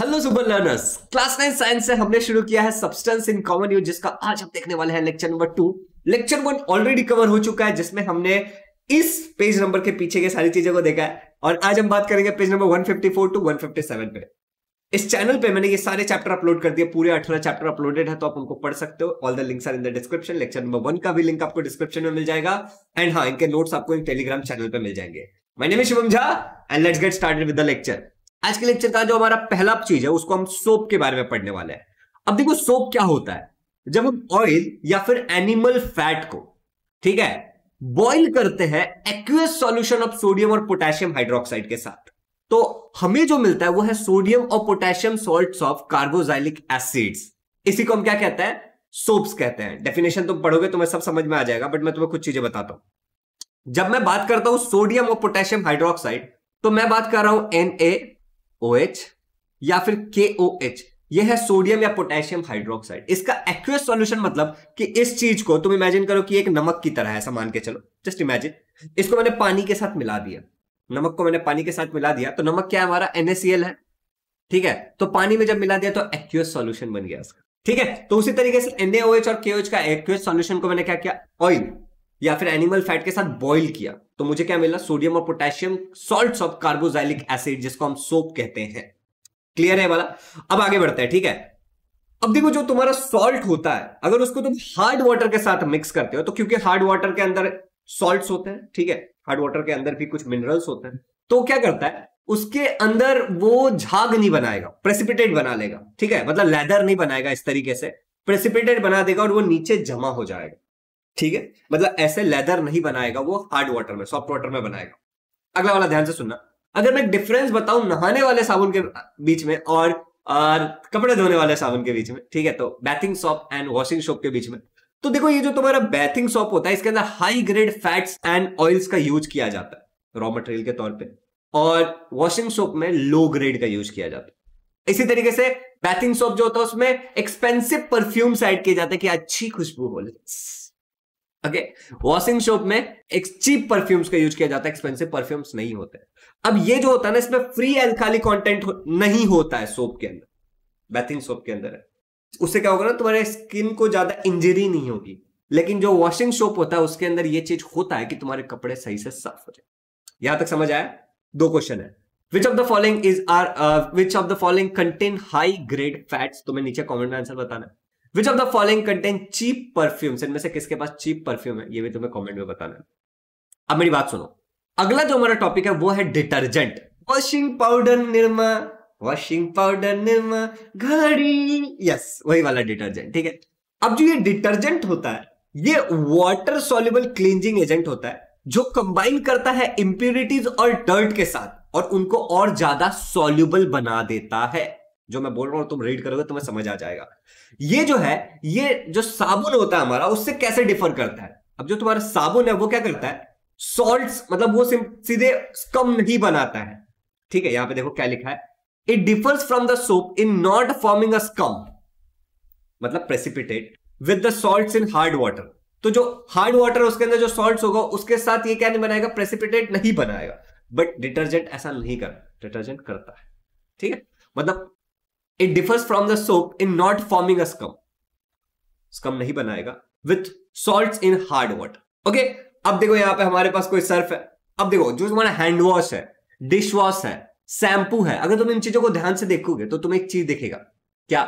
Hello super learners class nine science से हमने शुरू किया है सब्सटेंस इन कॉमन यूज जिसका आज हम देखने वाले हैं lecture number two lecture one already cover हो चुका है जिसमें हमने इस पेज नंबर के पीछे के सारी चीजों को देखा है और आज हम बात करेंगे पेज नंबर 154 टू 157 पे इस चैनल पे मैंने ये सारे चैप्टर अपलोड कर दिए पूरे अठारह चैप्टर अपलोडेड है तो आप उनको पढ़ सकते हो all the links are in the description lecture number one का भी लिंक आपको डिस्क्रिप्शन में मिल जाएगा एंड हाँ इनके नोट्स आपको टेलीग्राम चैनल पर मिल जाएंगे मैंने भी Shubham Jha and let's get started with the lecture आज के लेक्चर का जो हमारा पहला चीज है उसको हम सोप के बारे में पढ़ने वाले हैं अब देखो सोप क्या होता है जब हम ऑयल या फिर एनिमल फैट को ठीक है बॉइल करते हैं एक्वेस सॉल्यूशन ऑफ सोडियम और पोटेशियम हाइड्रोक्साइड के साथ तो हमें जो मिलता है वो है सोडियम और potassium salt of carboxylic acids इसी को हम क्या कहते हैं सोप्स कहते हैं डेफिनेशन तुम पढ़ोगे तुम्हें सब समझ में आ जाएगा बट मैं तुम्हें कुछ चीजें बताता हूं जब मैं बात करता हूं सोडियम और पोटेशियम हाइड्रोक्साइड तो मैं बात कर रहा हूं एन ए ओ एच या फिर के ओ एच ये है सोडियम या पोटेशियम हाइड्रोक्साइड इसका एक्यूएस सॉल्यूशन मतलब कि इस चीज को तुम इमेजिन करो कि एक नमक की तरह है सामान के चलो जस्ट इमेजिन इसको मैंने पानी के साथ मिला दिया नमक को मैंने पानी के साथ मिला दिया तो नमक क्या है हमारा एनएसीएल है ठीक है तो पानी में जब मिला दिया तो एक्यूएस सोल्यूशन बन गया इसका ठीक है तो उसी तरीके से एनएओएच और केओएच का एक्यूएस सोल्यूशन को मैंने क्या किया ऑयल या फिर एनिमल फैट के साथ बॉईल किया तो मुझे क्या मिला सोडियम और potassium salts of carboxylic acid जिसको हम सोप कहते हैं क्लियर है वाला अब आगे बढ़ते हैं ठीक है अब देखो जो तुम्हारा सॉल्ट होता है अगर उसको तुम हार्ड वाटर के साथ मिक्स करते हो तो क्योंकि हार्ड वाटर के अंदर सॉल्ट्स होते हैं ठीक है हार्ड वाटर के अंदर भी कुछ मिनरल्स होते हैं तो क्या करता है उसके अंदर वो झाग नहीं बनाएगा प्रेसिपिटेट बना लेगा ठीक है मतलब लेदर नहीं बनाएगा इस तरीके से प्रेसिपिटेट बना देगा और वो नीचे जमा हो जाएगा ठीक है मतलब ऐसे लेदर नहीं बनाएगा वो हार्ड वाटर में सॉफ्ट वाटर में बनाएगा अगला वाला ध्यान से सुनना अगर मैं डिफरेंस बताऊं नहाने वाले साबुन के बीच में और और कपड़े धोने वाले साबुन के बीच में ठीक है तो bathing soap and washing soap के बीच में तो देखो ये जो तुम्हारा बैथिंग सॉप होता है इसके अंदर high grade fats and oils का यूज किया जाता है रॉ मटेरियल के तौर पे और वॉशिंग सोप में लो ग्रेड का यूज किया जाता है इसी तरीके से बैथिंग सॉप जो होता है उसमें एक्सपेंसिव परफ्यूम्स ऐड किए जाते हैं कि अच्छी खुशबू हो ओके वॉशिंग शॉप में एक चीप परफ्यूम्स का यूज किया जाता है एक्सपेंसिव परफ्यूम्स नहीं होते अब ये जो होता है ना इसमें फ्री एल्काली कंटेंट नहीं होता है सोप के अंदर बैथिंग सोप के अंदर है उससे क्या होगा ना तुम्हारे स्किन को ज्यादा इंजरी नहीं होगी लेकिन जो वॉशिंग शॉप होता है उसके अंदर ये चीज होता है कि तुम्हारे कपड़े सही से साफ हो जाए यहां तक समझ आया दो क्वेश्चन है which of the following is are which of the following contain high grade fats तुम्हें नीचे कॉमेंट में आंसर बताना है which of the following content cheap perfumes इनमें से किसके पास चीप परफ्यूम है ये भी तुम्हें कमेंट में बताना है अब मेरी बात सुनो अगला जो हमारा टॉपिक है वो है detergent washing powder Nirma washing powder Nirma Ghadi yes वही वाला डिटर्जेंट ठीक है अब जो ये डिटर्जेंट होता है ये वाटर सोल्यूबल क्लींजिंग एजेंट होता है जो कंबाइन करता है इंप्यूरिटीज और डर्ट के साथ और उनको और ज्यादा सोल्यूबल बना देता है जो मैं बोल रहा हूँ तुम रीड करोगे तुम्हें समझ आ जाएगा ये जो है ये जो साबुन होता है हमारा उससे कैसे डिफर करता है अब जो तुम्हारा साबुन है वो क्या करता है सॉल्ट मतलब वो सीधे कम नहीं बनाता है ठीक है यहां पे देखो क्या लिखा है it differs from the soap in not forming a scum मतलब precipitate with the salt in hard water तो जो हार्ड वाटर उसके अंदर जो सॉल्ट होगा उसके साथ ये क्या नहीं बनाएगा प्रेसिपिटेट नहीं बनाएगा बट डिटर्जेंट ऐसा नहीं करता डिटर्जेंट करता है ठीक है मतलब it differs from the soap in not forming a scum scum नहीं बनाएगा with salt in hard water okay अब देखो यहां पे हमारे पास कोई सर्फ है अब देखो जो तुम्हारा हैंड वॉश है डिश वॉश है शैंपू है अगर तुम इन चीजों को ध्यान से देखोगे तो तुम एक चीज देखेगा क्या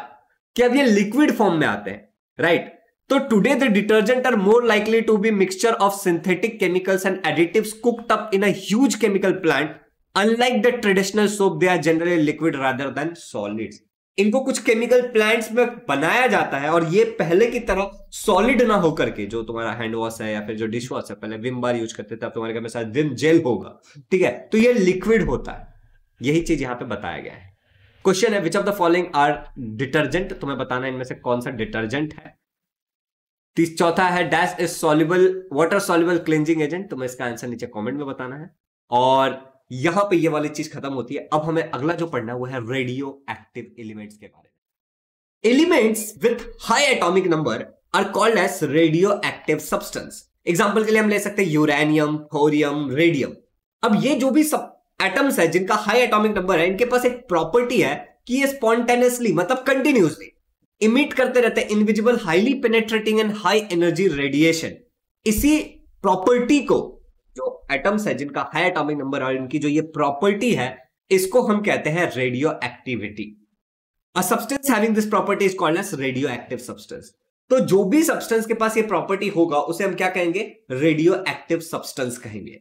कि अब ये लिक्विड फॉर्म में आते हैं राइट तो today the detergent are more likely to be mixture of synthetic chemicals and additives cooked up in a huge chemical plant unlike the traditional soap they are generally liquid rather than solids इनको कुछ chemical plants में बनाया जाता है और ये पहले की तरह सॉलिड ना होकर के जो तुम्हारा हैंड वॉश है या फिर जो डिश वॉश है पहले विम बार यूज करते थे अब तुम्हारे घर में शायद विम जेल होगा ठीक है तो ये लिक्विड होता है यही चीज यहाँ पे बताया गया है क्वेश्चन है which of the following are detergent तुम्हें बताना इनमें से कौन सा डिटर्जेंट है तीस चौथा है dash is soluble water soluble cleansing agent तुम्हें इसका आंसर नीचे कमेंट में बताना है और यहां पे ये वाली चीज खत्म होती है अब हमें अगला जो पढ़ना है वो है रेडियो एक्टिव एलिमेंट्स के बारे में elements with high atomic number are called as radio active substance example के लिए हम ले सकते हैं यूरेनियम थोरियम रेडियम अब ये जो भी सब एटम्स है जिनका हाई एटॉमिक नंबर है इनके पास एक प्रॉपर्टी है कि ये स्पॉन्टेनियसली मतलब कंटिन्यूसली इमिट करते रहते हैं invisible highly penetrating and high energy radiation इसी प्रॉपर्टी को जो एटम्स है जिनका हाई एटॉमिक नंबर और इनकी जो ये प्रॉपर्टी है इसको हम कहते हैं radio activity substance having this property is called as radio active substance तो जो भी सब्सटेंस के पास ये प्रॉपर्टी होगा उसे हम क्या कहेंगे रेडियो एक्टिव सब्सटेंस कहेंगे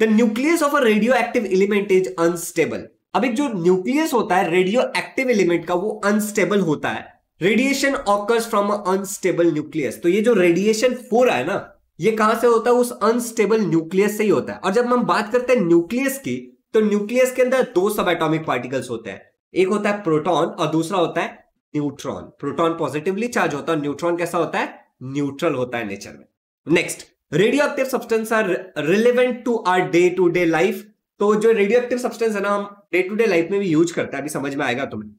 the nucleus of a radio active element is unstable अब एक जो न्यूक्लियस होता है रेडियो एक्टिव एलिमेंट का वो अनस्टेबल होता है radiation occurs from unstable nucleus तो ये जो रेडिएशन हो रहा है ना ये कहां से होता है उस अनस्टेबल न्यूक्लियस से ही होता है और जब हम बात करते हैं न्यूक्लियस की तो न्यूक्लियस के अंदर दो सब एटॉमिक पार्टिकल्स होते हैं एक होता है प्रोटॉन और दूसरा होता है न्यूट्रॉन प्रोटॉन पॉजिटिवली चार्ज होता है न्यूट्रॉन कैसा होता है न्यूट्रल होता है नेचर में next radio active substance are relevant to our day to day life तो जो रेडियो एक्टिव सब्सटेंस है ना हम डे टू डे लाइफ में भी यूज करते हैं अभी समझ में आएगा तुम्हें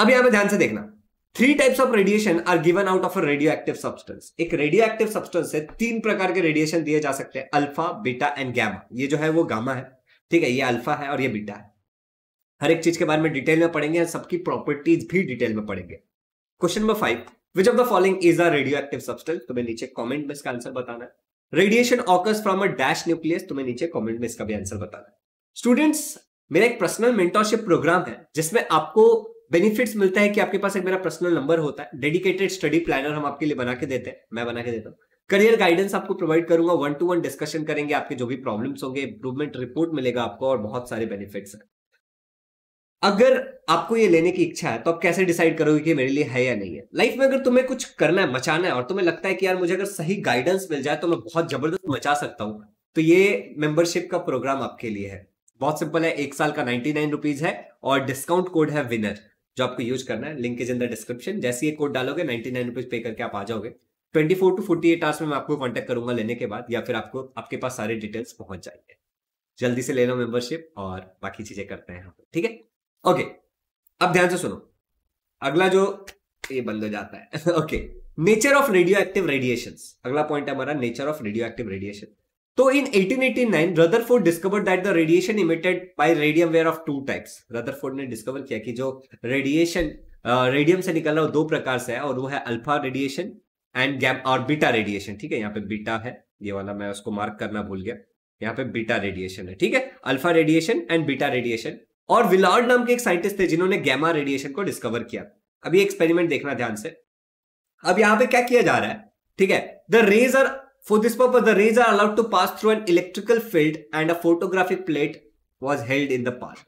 अब यहां पर ध्यान से देखना three types of radiation are given out of a radio active substance एक रेडियो एक्टिव सब्सटेंस से तीन प्रकार के रेडिएशन दिए जा सकते हैं अल्फा बीटा एंड गामा ये जो है वो गामा है ठीक है ये अल्फा है और ये बीटा है हर एक चीज के बारे में डिटेल में पढ़ेंगे सबकी प्रॉपर्टीज भी डिटेल में पढ़ेंगे question number five which of the following is a radio active substance तुम्हें नीचे कॉमेंट में इसका आंसर बताना है radiation occurs from a dash nucleus तुम्हें नीचे कॉमेंट में इसका भी आंसर बताना है स्टूडेंट्स मेरा एक पर्सनल मेंटोरशिप प्रोग्राम है जिसमें आपको बेनिफिट्स मिलता है कि आपके पास एक मेरा पर्सनल नंबर होता है डेडिकेटेड स्टडी प्लानर हम आपके लिए बना के देते हैं मैं बना के देता हूँ करियर गाइडेंस आपको प्रोवाइड करूंगा वन टू वन डिस्कशन करेंगे आपके जो भी प्रॉब्लम्स होंगे इंप्रूवमेंट रिपोर्ट मिलेगा आपको और बहुत सारे बेनिफिट्स हैं अगर आपको ये लेने की इच्छा है तो आप कैसे डिसाइड करोगे कि मेरे लिए है या नहीं है लाइफ में अगर तुम्हें कुछ करना है मचाना है और तुम्हें लगता है कि यार मुझे अगर सही गाइडेंस मिल जाए तो मैं बहुत जबरदस्त मचा सकता हूँ तो ये मेंबरशिप का प्रोग्राम आपके लिए है बहुत सिंपल है एक साल का नाइनटी नाइन रुपीज है और डिस्काउंट कोड है विनर जो आपको यूज करना है link is in the description जैसे ये कोड डालोगे नाइन्टी नाइन रुपीज पे करके आप आ जाओगे twenty four to forty eight hours में मैं आपको कॉन्टेक्ट करूंगा लेने के बाद या फिर आपको आपके पास सारे डिटेल्स पहुंच जाएंगे जल्दी से ले लो मेंबरशिप और बाकी चीजें करते हैं ठीक है ओके अब ध्यान से सुनो अगला जो ये बंद हो जाता है okay nature of radioactive radiation अगला पॉइंट है हमारा nature of radioactive radiation तो in 1889 Rutherford discovered that the radiation emitted by radium were of two types Rutherford ने डिस्कवर किया कि जो रेडिएशन रेडियम से निकल रहा है दो प्रकार से है और वो है अल्फा रेडिएशन एंड गैम और बीटा रेडिएशन ठीक है यहाँ पे बीटा है ये वाला मैं उसको मार्क करना भूल गया यहाँ पे बीटा रेडिएशन है ठीक है alpha radiation and beta radiation और विलॉर्ड नाम के एक साइंटिस्ट थे जिन्होंने गैमा रेडिएशन को डिस्कवर किया अभी एक्सपेरिमेंट देखना ध्यान से अब यहाँ पे क्या किया जा रहा है ठीक है the rays are For this purpose, the rays are allowed to pass through an electrical field and a photographic plate was held in the path.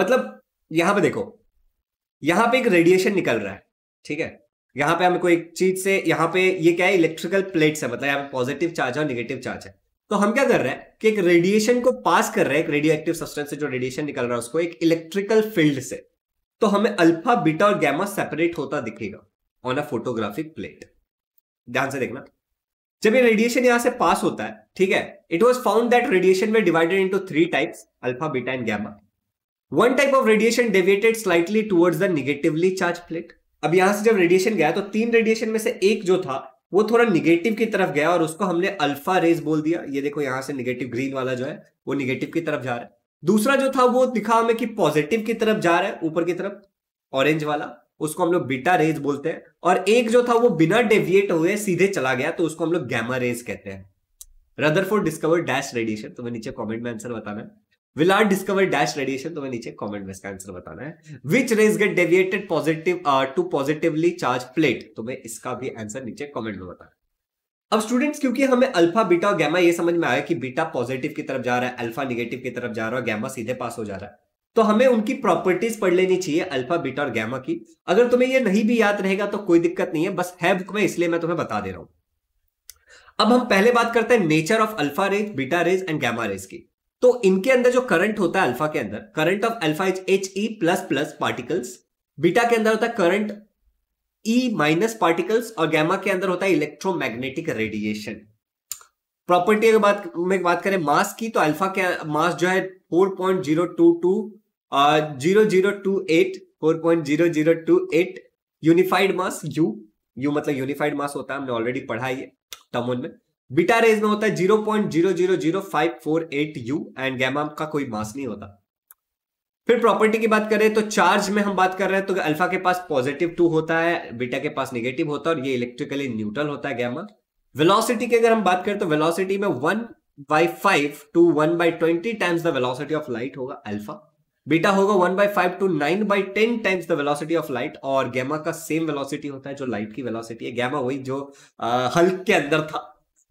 मतलब यहां पे देखो यहां पे एक रेडिएशन निकल रहा है ठीक है यहां पे हमें कोई एक चीज से यहां पे ये क्या है इलेक्ट्रिकल प्लेट्स है मतलब यहां पे पॉजिटिव चार्ज है और निगेटिव चार्ज है तो हम क्या कर रहे हैं कि एक रेडिएशन को पास कर रहे हैं एक रेडियो एक्टिव सब्सटेंस से जो रेडिएशन निकल रहा है उसको एक इलेक्ट्रिकल फील्ड से तो हमें अल्फा बीटा और गैमा सेपरेट होता दिखेगा ऑन अ फोटोग्राफिक प्लेट ध्यान से देखना जब ये रेडिएशन यहां से पास होता है ठीक है it was found that radiation में divided into three types alpha beta and gamma one type of radiation deviated slightly towards the negatively charge plate अब यहां से जब रेडिएशन गया तो तीन रेडिएशन में से एक जो था वो थोड़ा निगेटिव की तरफ गया और उसको हमने अल्फा रेज बोल दिया ये देखो यहां से निगेटिव ग्रीन वाला जो है वो निगेटिव की तरफ जा रहा है दूसरा जो था वो दिखा हमें कि पॉजिटिव की तरफ जा रहा है ऊपर की तरफ ऑरेंज वाला उसको हम लोग बीटा रेज बोलते हैं और एक जो था वो बिना डेविएट हुए सीधे चला गया तो उसको हम लोग गैमा रेज कहते हैं रदरफोर्ड डिस्कवर डैश रेडिएशन तुम्हें नीचे कमेंट में आंसर बताना है विलार डिस्कवर डैश रेडिएशन तुम्हें नीचे कमेंट में इसका आंसर बताना है which rays get deviated positive to positively charge plate तुम्हें इसका भी आंसर नीचे कॉमेंट में बताना है अब स्टूडेंट्स क्योंकि हमें अल्फा बीटा और गैमा ये समझ में आया कि बीटा पॉजिटिव की तरफ जा रहा है अल्फा निगेटिव की तरफ जा रहा है और गैमा सीधे पास हो जा रहा है तो हमें उनकी प्रॉपर्टीज पढ़ लेनी चाहिए अल्फा बीटा और गैमा की अगर तुम्हें यह नहीं भी याद रहेगा तो कोई दिक्कत नहीं है बस है बुक में इसलिए मैं तुम्हें बता दे रहा हूं अब हम पहले बात करते हैं nature of alpha rays beta rays and gamma rays की तो इनके अंदर जो करंट होता है अल्फा के अंदर current of alpha is H E plus plus particles beta के अंदर होता है करंट ई माइनस पार्टिकल्स और गैमा के अंदर होता है इलेक्ट्रोमैग्नेटिक रेडिएशन प्रॉपर्टी अगर बात में बात करें मास की तो अल्फा क्या मास जो है four point zero two two zero zero two eight four point zero zero two eight unified mass U U मतलब यूनिफाइड मास होता है हमने ऑलरेडी पढ़ा है टमोन में बीटा रेज में होता है zero point zero zero zero five four eight U and gamma का कोई मास नहीं होता फिर प्रॉपर्टी की बात करें तो चार्ज में हम बात कर रहे हैं तो अल्फा के पास पॉजिटिव टू होता है बीटा के पास निगेटिव होता है और ये इलेक्ट्रिकली न्यूट्रल होता है गैमा वेलोसिटी की अगर हम बात करें तो वेलोसिटी में one by five two one by twenty times the velocity of light होगा अल्फा बीटा होगा one by five two nine by ten times the velocity of light और गैमा का सेम वेलोसिटी होता है जो लाइट की velocity है gamma वही जो हल्क के अंदर था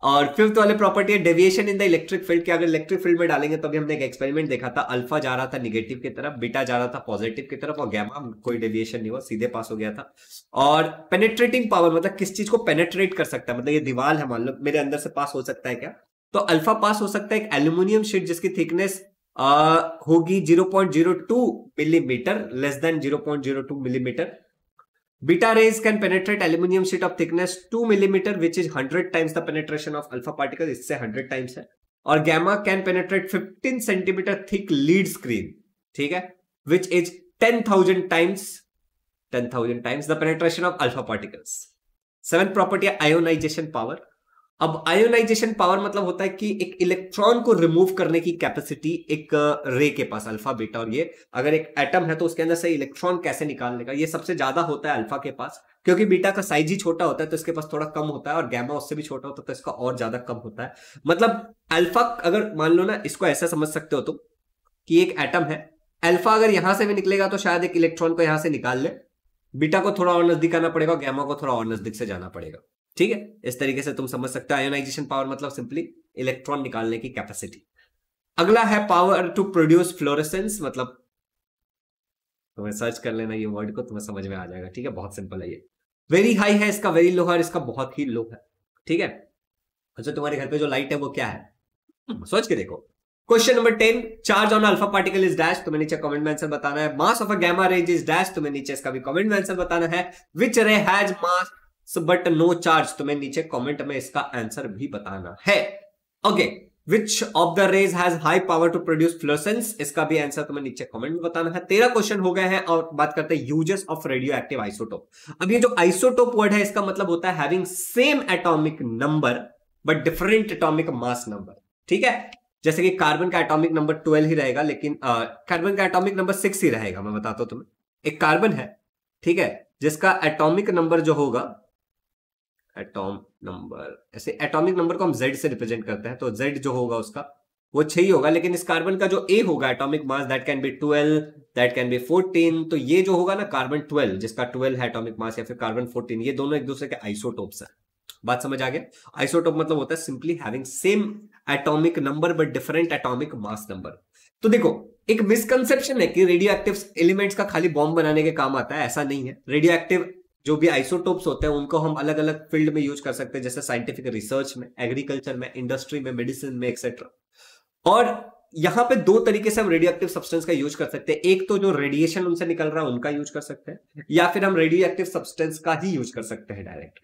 और फिफ्थ वाले प्रॉपर्टी है deviation in the electric field के अगर इलेक्ट्रिक फील्ड में डालेंगे तो अभी हमने एक एक्सपेरिमेंट देखा था अल्फा जा रहा था निगेटिव की तरफ बीटा जा रहा था पॉजिटिव की तरफ और गैमा कोई डेविएशन नहीं हुआ सीधे पास हो गया था और पेनेट्रेटिंग पावर मतलब किस चीज को पेनेट्रेट कर सकता है मतलब ये दीवार है मान लो मेरे अंदर से पास हो सकता है क्या तो अल्फा पास हो सकता है एक एल्यूमिनियम शीट जिसकी थिकनेस होगी two millimetre less than two millimetre Beta rays can penetrate aluminum sheet of thickness 2 mm which is 100 times the penetration of alpha particles इससे 100 times है और gamma can penetrate 15 cm thick lead screen ठीक है which is 10000 times 10000 times the penetration of alpha particles seventh property ionization power अब ionization power मतलब होता है कि एक इलेक्ट्रॉन को रिमूव करने की कैपेसिटी एक रे के पास अल्फा बीटा और ये अगर एक एटम है तो उसके अंदर से इलेक्ट्रॉन कैसे निकालने का ये सबसे ज्यादा होता है अल्फा के पास क्योंकि बीटा का साइज ही छोटा होता है तो इसके पास थोड़ा कम होता है और गैमा उससे भी छोटा होता है तो इसका और ज्यादा कम होता है मतलब अल्फा अगर मान लो ना इसको ऐसा समझ सकते हो तुम कि एक एटम है अल्फा अगर यहां से भी निकलेगा तो शायद एक इलेक्ट्रॉन को यहां से निकाल ले बीटा को थोड़ा और नजदीक आना पड़ेगा गैमा को थोड़ा और नजदीक से जाना पड़ेगा ठीक है इस तरीके से तुम समझ सकते हो आयोनाइजेशन पावर मतलब सिंपली इलेक्ट्रॉन निकालने की कैपेसिटी अगला है पावर टू प्रोड्यूस फ्लोरेसेंस मतलब तुम्हें सर्च कर लेना ये वर्ड को तुम्हें समझ में आ जाएगा ठीक है बहुत सिंपल है ये वेरी हाई है इसका वेरी लो है इसका बहुत ही लो है ठीक है अच्छा तुम्हारे घर पे जो लाइट है वो क्या है सोच के देखो question number ten charge on alpha particle is dash तुम्हें नीचे कमेंट में आंसर बताना है mass of a gamma range is dash तुम्हें नीचे इसका भी कमेंट में आंसर बताना है which ray has mass so but no charge तुम्हें नीचे कमेंट में इसका आंसर भी बताना है okay which of the rays has high power to produce fluorescence इसका भी आंसर तुम्हें नीचे कमेंट में बताना है तेरह क्वेश्चन हो गए हैं और बात करते हैं uses of radioactive isotope अब ये जो आइसोटोप वर्ड है इसका मतलब होता है having same atomic number but different atomic mass number ठीक है जैसे कि कार्बन का एटॉमिक नंबर ट्वेल्व ही रहेगा लेकिन कार्बन का एटॉमिक नंबर सिक्स ही रहेगा मैं बताता हूं तुम्हें एक कार्बन है ठीक है जिसका एटॉमिक नंबर जो होगा एटॉम नंबर ऐसे एटॉमिक नंबर को हम जेड से रिप्रेजेंट करते हैं तो जेड जो होगा उसका वो छह ही होगा लेकिन इस कार्बन का जो ए होगा atomic mass that can be twelve that can be fourteen तो ये जो होगा ना कार्बन ट्वेल्व जिसका ट्वेल्व है एटॉमिक मास या फिर कार्बन फोर्टीन ये दोनों एक दूसरे के आइसोटोप्स हैं बात समझ आ गया आइसोटोप मतलब होता है simply having same atomic number but different atomic mass number तो देखो एक मिसकंसेप्शन है कि रेडियो एक्टिव एलिमेंट्स का खाली बॉम्ब बनाने के काम आता है ऐसा नहीं है रेडियो एक्टिव जो भी आइसोटोप्स होते हैं उनको हम अलग अलग फील्ड में यूज कर सकते हैं जैसे साइंटिफिक रिसर्च में एग्रीकल्चर में इंडस्ट्री में मेडिसिन में एक्सेट्रा और यहाँ पे दो तरीके से हम रेडियो एक्टिव सब्सटेंस का यूज कर सकते हैं एक तो जो रेडिएशन उनसे निकल रहा है उनका यूज कर सकते हैं या फिर हम रेडियो एक्टिव सब्सटेंस का ही यूज कर सकते हैं डायरेक्ट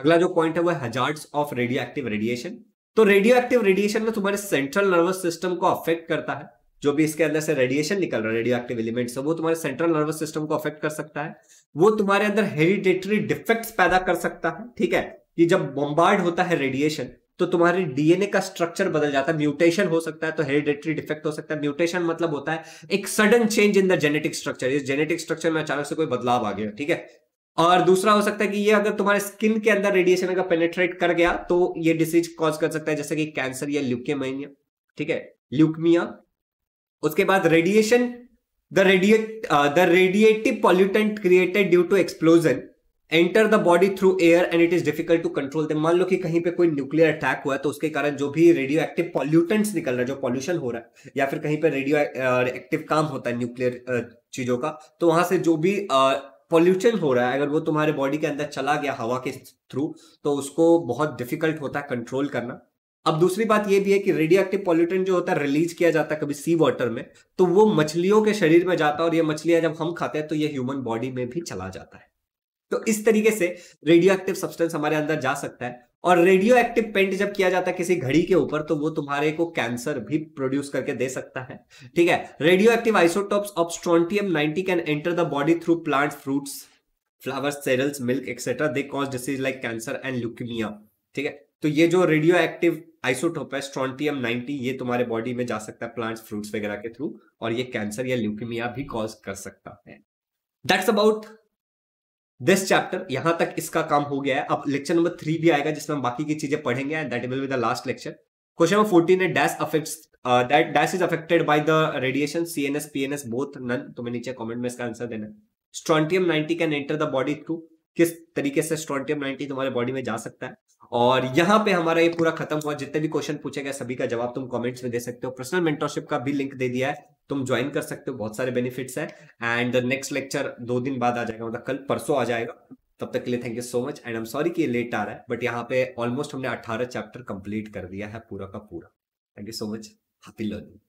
अगला जो पॉइंट है वो hazard of radioactive radiation तो रेडियो एक्टिव रेडिएशन में तुम्हारे सेंट्रल नर्वस सिस्टम को अफेक्ट करता है जो भी इसके अंदर से रेडिएशन निकल रहा है रेडियो एक्टिव एलिमेंट वो तुम्हारे सेंट्रल नर्वस सिस्टम को अफेक्ट कर सकता है वो तुम्हारे अंदर हेरिडेटरी डिफेक्ट्स पैदा कर सकता है ठीक है कि जब बॉम्बार्ड होता है रेडिएशन तो तुम्हारे डीएनए का स्ट्रक्चर बदल जाता है म्यूटेशन हो सकता है तो हेरिडेटरी डिफेक्ट हो सकता है म्यूटेशन मतलब होता है एक sudden change in the genetic structure इस जेनेटिक स्ट्रक्चर में अचानक से कोई बदलाव आ गया ठीक है और दूसरा हो सकता है कि ये अगर तुम्हारे स्किन के अंदर रेडिएशन अगर पेनेट्रेट कर गया तो ये डिसीज कॉज कर सकता है जैसे कि कैंसर या ल्यूकेमाइनिया ठीक है ल्यूकमिया उसके बाद radiation The, radiate, uh, the radiative pollutant created due to explosion enter the body through air and it is difficult to control them मान लो कि कहीं पे कोई न्यूक्लियर अटैक हुआ तो उसके कारण जो भी रेडियो एक्टिव पॉल्यूटेंट्स निकल रहा है जो पॉल्यूशन हो रहा है या फिर कहीं पे रेडियो एक्टिव काम होता है न्यूक्लियर uh, चीजों का तो वहां से जो भी पॉल्यूशन uh, हो रहा है अगर वो तुम्हारे बॉडी के अंदर चला गया हवा के थ्रू तो उसको बहुत डिफिकल्ट होता है कंट्रोल करना अब दूसरी बात यह भी है कि रेडियो एक्टिव पॉल्यूटेंट जो होता है रिलीज किया जाता है कभी सी वाटर में तो वो मछलियों के शरीर में जाता है और ये मछलियां जब हम खाते हैं तो ये ह्यूमन बॉडी में भी चला जाता है तो इस तरीके से रेडियो एक्टिव सब्सटेंस हमारे अंदर जा सकता है और रेडियो एक्टिव पेंट जब किया जाता है किसी घड़ी के ऊपर तो वो तुम्हारे को कैंसर भी प्रोड्यूस करके दे सकता है ठीक है radioactive isotopes of strontium ninety can enter the body through plant fruits flowers cereals milk etcetera they cause disease like cancer and leukaemia ठीक है तो ये जो रेडियो एक्टिव आइसोटोप है स्ट्रॉन्टियम नाइनटी ये तुम्हारे बॉडी में जा सकता है प्लांट्स फ्रूट्स वगैरह के थ्रू और ये कैंसर या ल्यूकेमिया भी कॉज कर सकता है दैट्स अबाउट दिस चैप्टर यहां तक इसका काम हो गया है अब लेक्चर नंबर थ्री भी आएगा जिसमें हम बाकी की चीजें पढ़ेंगे and that will be the last lecture question number fourteen है dash affects that dash is affected by the radiation C N S P N S both none तुम्हें नीचे कमेंट में इसका आंसर देना strontium ninety can enter the body through किस तरीके से strontium ninety तुम्हारे बॉडी में जा सकता है और यहाँ पे हमारा ये पूरा खत्म हुआ जितने भी क्वेश्चन पूछे गए सभी का जवाब तुम कमेंट्स में दे सकते हो पर्सनल मेंटरशिप का भी लिंक दे दिया है तुम ज्वाइन कर सकते हो बहुत सारे बेनिफिट्स है एंड द नेक्स्ट लेक्चर दो दिन बाद आ जाएगा मतलब कल परसों आ जाएगा तब तक के लिए thank you so much and am sorry कि लेट आ रहा है बट यहाँ पे ऑलमोस्ट हमने अट्ठारह चैप्टर कंप्लीट कर दिया है पूरा का पूरा thank you so much happy learning